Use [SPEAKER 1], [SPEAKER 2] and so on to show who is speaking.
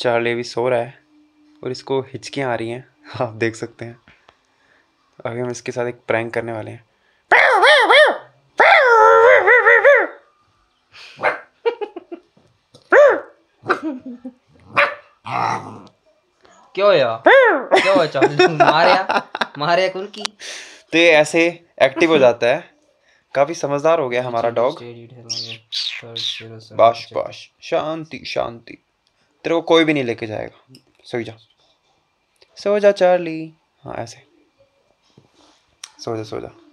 [SPEAKER 1] Charlie अभी सो रहा है और इसको हिचकियाँ आ रही हैं आप देख सकते हैं अभी हम इसके साथ एक प्रैंक करने वाले हैं
[SPEAKER 2] क्यों यार
[SPEAKER 3] की
[SPEAKER 4] तो ये ऐसे एक्टिव हो जाता है काफी समझदार हो गया हमारा डॉग
[SPEAKER 5] अच्छा, बाश बाश
[SPEAKER 4] शांति शांति तेरे को कोई भी नहीं लेके जाएगा सो जा
[SPEAKER 6] सो जा चार्ली
[SPEAKER 4] हाँ ऐसे
[SPEAKER 7] सो जा सो जा